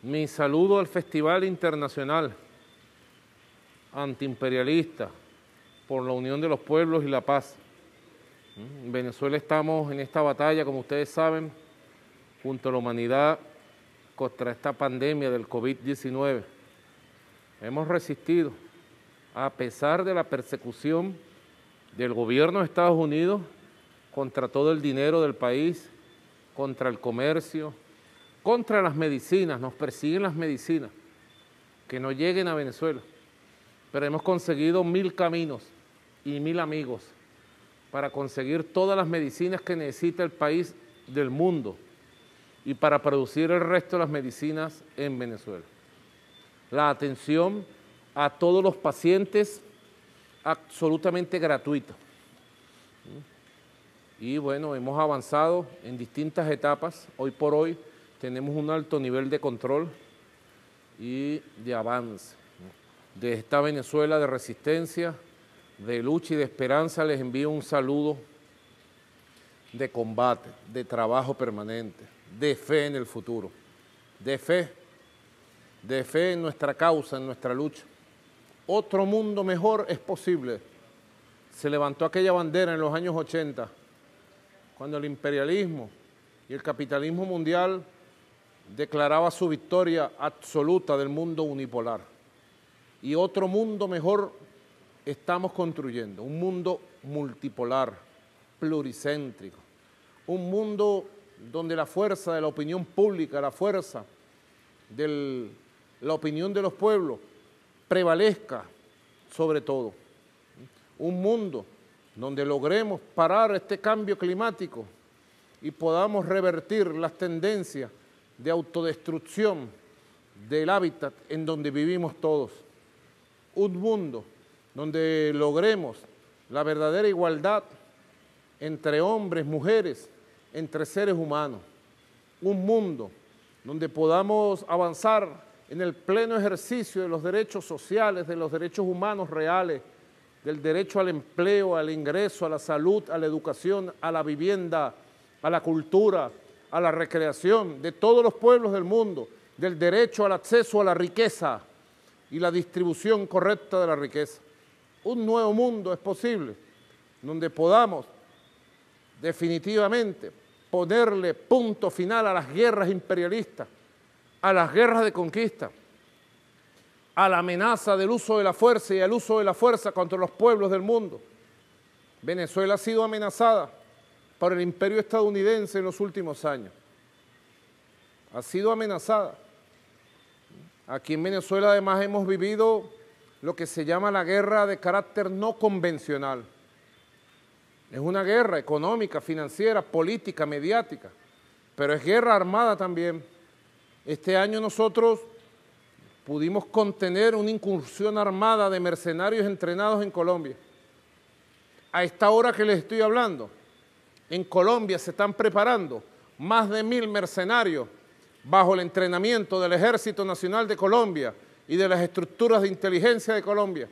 Mi saludo al Festival Internacional Antiimperialista por la Unión de los Pueblos y la Paz. En mm, Venezuela estamos en esta batalla, como ustedes saben, junto a la humanidad contra esta pandemia del COVID-19. Hemos resistido, a pesar de la persecución del gobierno de Estados Unidos contra todo el dinero del país, contra el comercio, contra las medicinas, nos persiguen las medicinas, que no lleguen a Venezuela. Pero hemos conseguido mil caminos y mil amigos para conseguir todas las medicinas que necesita el país del mundo y para producir el resto de las medicinas en Venezuela. La atención a todos los pacientes absolutamente gratuita. Y bueno, hemos avanzado en distintas etapas. Hoy por hoy tenemos un alto nivel de control y de avance. De esta Venezuela de resistencia, de lucha y de esperanza les envío un saludo de combate, de trabajo permanente, de fe en el futuro, de fe, de fe en nuestra causa, en nuestra lucha. Otro mundo mejor es posible. Se levantó aquella bandera en los años 80, cuando el imperialismo y el capitalismo mundial declaraba su victoria absoluta del mundo unipolar. Y otro mundo mejor estamos construyendo, un mundo multipolar, pluricéntrico, un mundo donde la fuerza de la opinión pública, la fuerza de la opinión de los pueblos prevalezca sobre todo. Un mundo donde logremos parar este cambio climático y podamos revertir las tendencias de autodestrucción del hábitat en donde vivimos todos. Un mundo donde logremos la verdadera igualdad entre hombres, mujeres, entre seres humanos. Un mundo donde podamos avanzar en el pleno ejercicio de los derechos sociales, de los derechos humanos reales, del derecho al empleo, al ingreso, a la salud, a la educación, a la vivienda, a la cultura, a la recreación de todos los pueblos del mundo, del derecho al acceso a la riqueza y la distribución correcta de la riqueza. Un nuevo mundo es posible, donde podamos definitivamente ponerle punto final a las guerras imperialistas, a las guerras de conquista, a la amenaza del uso de la fuerza y al uso de la fuerza contra los pueblos del mundo. Venezuela ha sido amenazada para el imperio estadounidense en los últimos años. Ha sido amenazada. Aquí en Venezuela además hemos vivido lo que se llama la guerra de carácter no convencional. Es una guerra económica, financiera, política, mediática, pero es guerra armada también. Este año nosotros pudimos contener una incursión armada de mercenarios entrenados en Colombia. A esta hora que les estoy hablando, en Colombia se están preparando más de mil mercenarios bajo el entrenamiento del Ejército Nacional de Colombia y de las estructuras de inteligencia de Colombia,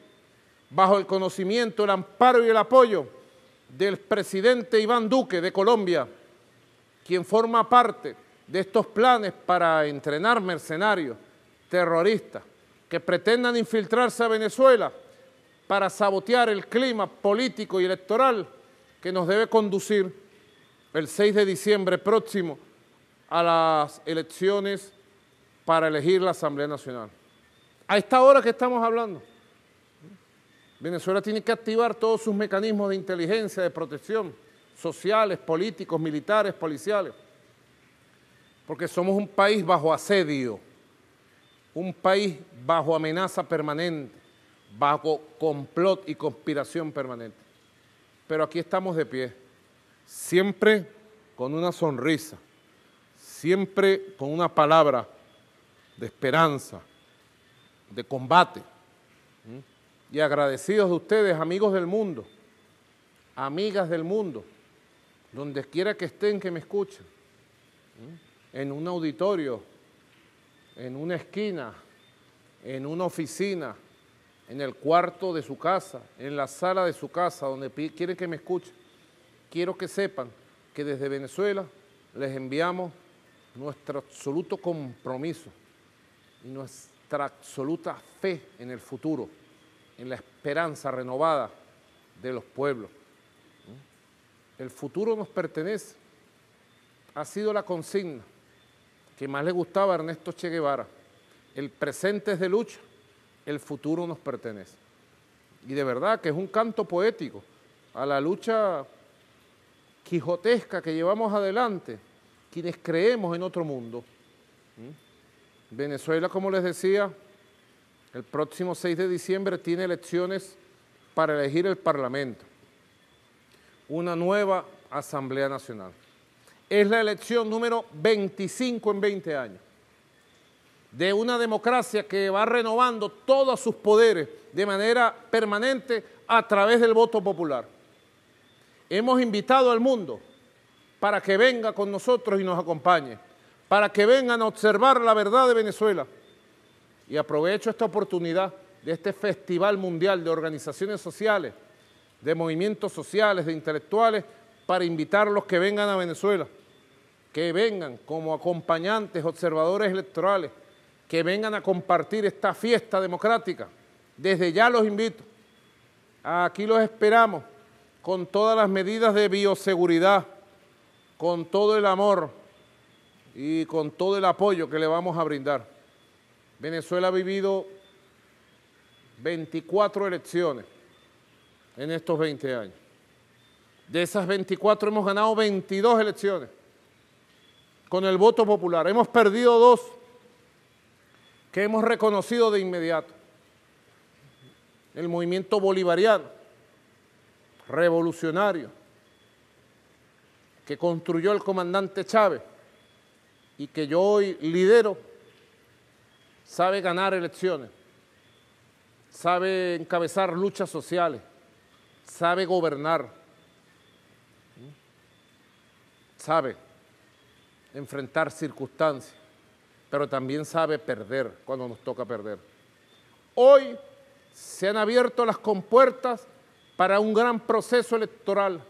bajo el conocimiento, el amparo y el apoyo del presidente Iván Duque de Colombia, quien forma parte de estos planes para entrenar mercenarios, terroristas, que pretendan infiltrarse a Venezuela para sabotear el clima político y electoral que nos debe conducir el 6 de diciembre próximo a las elecciones para elegir la Asamblea Nacional. A esta hora que estamos hablando, Venezuela tiene que activar todos sus mecanismos de inteligencia, de protección, sociales, políticos, militares, policiales, porque somos un país bajo asedio, un país bajo amenaza permanente, bajo complot y conspiración permanente. Pero aquí estamos de pie siempre con una sonrisa, siempre con una palabra de esperanza, de combate. ¿Mm? Y agradecidos de ustedes, amigos del mundo, amigas del mundo, donde quiera que estén que me escuchen, ¿Mm? en un auditorio, en una esquina, en una oficina, en el cuarto de su casa, en la sala de su casa, donde quieren que me escuchen quiero que sepan que desde Venezuela les enviamos nuestro absoluto compromiso y nuestra absoluta fe en el futuro, en la esperanza renovada de los pueblos. ¿Mm? El futuro nos pertenece. Ha sido la consigna que más le gustaba a Ernesto Che Guevara. El presente es de lucha, el futuro nos pertenece. Y de verdad que es un canto poético a la lucha quijotesca que llevamos adelante quienes creemos en otro mundo. ¿Mm? Venezuela, como les decía, el próximo 6 de diciembre tiene elecciones para elegir el Parlamento, una nueva Asamblea Nacional. Es la elección número 25 en 20 años de una democracia que va renovando todos sus poderes de manera permanente a través del voto popular hemos invitado al mundo para que venga con nosotros y nos acompañe, para que vengan a observar la verdad de Venezuela. Y aprovecho esta oportunidad de este Festival Mundial de Organizaciones Sociales, de movimientos sociales, de intelectuales, para los que vengan a Venezuela, que vengan como acompañantes, observadores electorales, que vengan a compartir esta fiesta democrática. Desde ya los invito. Aquí los esperamos con todas las medidas de bioseguridad, con todo el amor y con todo el apoyo que le vamos a brindar. Venezuela ha vivido 24 elecciones en estos 20 años. De esas 24 hemos ganado 22 elecciones con el voto popular. Hemos perdido dos que hemos reconocido de inmediato. El movimiento bolivariano revolucionario que construyó el comandante Chávez y que yo hoy lidero, sabe ganar elecciones, sabe encabezar luchas sociales, sabe gobernar, ¿Mm? sabe enfrentar circunstancias, pero también sabe perder cuando nos toca perder. Hoy se han abierto las compuertas para un gran proceso electoral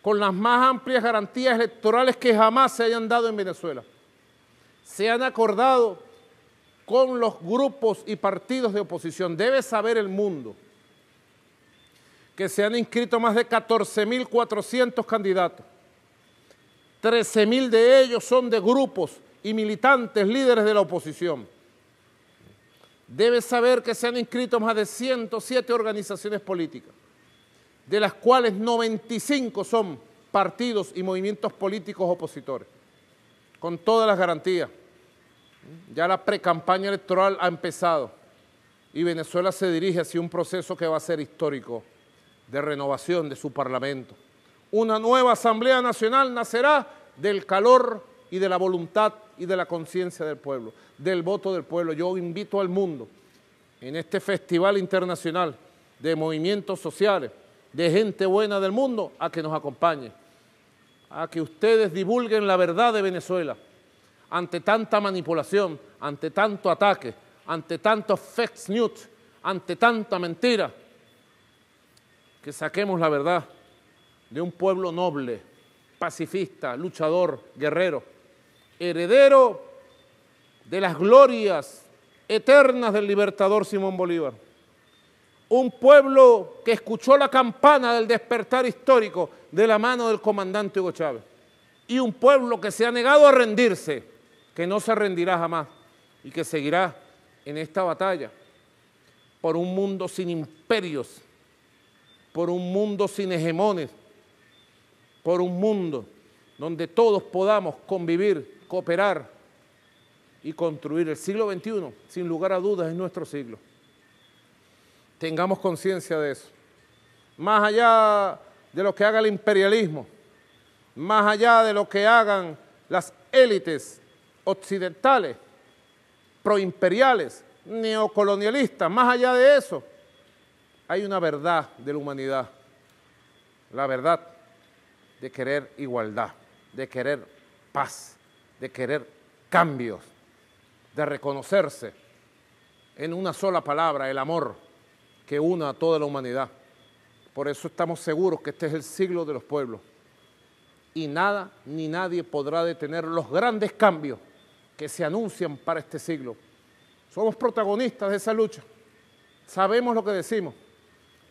con las más amplias garantías electorales que jamás se hayan dado en Venezuela. Se han acordado con los grupos y partidos de oposición. Debe saber el mundo que se han inscrito más de 14.400 candidatos. 13.000 de ellos son de grupos y militantes líderes de la oposición. Debe saber que se han inscrito más de 107 organizaciones políticas, de las cuales 95 son partidos y movimientos políticos opositores, con todas las garantías. Ya la precampaña electoral ha empezado y Venezuela se dirige hacia un proceso que va a ser histórico de renovación de su parlamento. Una nueva Asamblea Nacional nacerá del calor y de la voluntad y de la conciencia del pueblo, del voto del pueblo. Yo invito al mundo en este Festival Internacional de Movimientos Sociales, de gente buena del mundo, a que nos acompañe, a que ustedes divulguen la verdad de Venezuela ante tanta manipulación, ante tanto ataque, ante tanto fake news, ante tanta mentira, que saquemos la verdad de un pueblo noble, pacifista, luchador, guerrero, heredero de las glorias eternas del libertador Simón Bolívar. Un pueblo que escuchó la campana del despertar histórico de la mano del comandante Hugo Chávez. Y un pueblo que se ha negado a rendirse, que no se rendirá jamás y que seguirá en esta batalla por un mundo sin imperios, por un mundo sin hegemones, por un mundo donde todos podamos convivir cooperar y construir. El siglo XXI, sin lugar a dudas, es nuestro siglo. Tengamos conciencia de eso. Más allá de lo que haga el imperialismo, más allá de lo que hagan las élites occidentales, proimperiales, neocolonialistas, más allá de eso, hay una verdad de la humanidad, la verdad de querer igualdad, de querer paz de querer cambios, de reconocerse en una sola palabra, el amor que una a toda la humanidad. Por eso estamos seguros que este es el siglo de los pueblos. Y nada ni nadie podrá detener los grandes cambios que se anuncian para este siglo. Somos protagonistas de esa lucha. Sabemos lo que decimos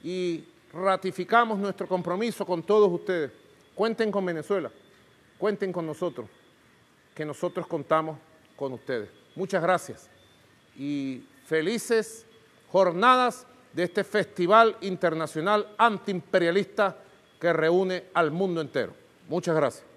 y ratificamos nuestro compromiso con todos ustedes. Cuenten con Venezuela, cuenten con nosotros que nosotros contamos con ustedes. Muchas gracias y felices jornadas de este Festival Internacional Antiimperialista que reúne al mundo entero. Muchas gracias.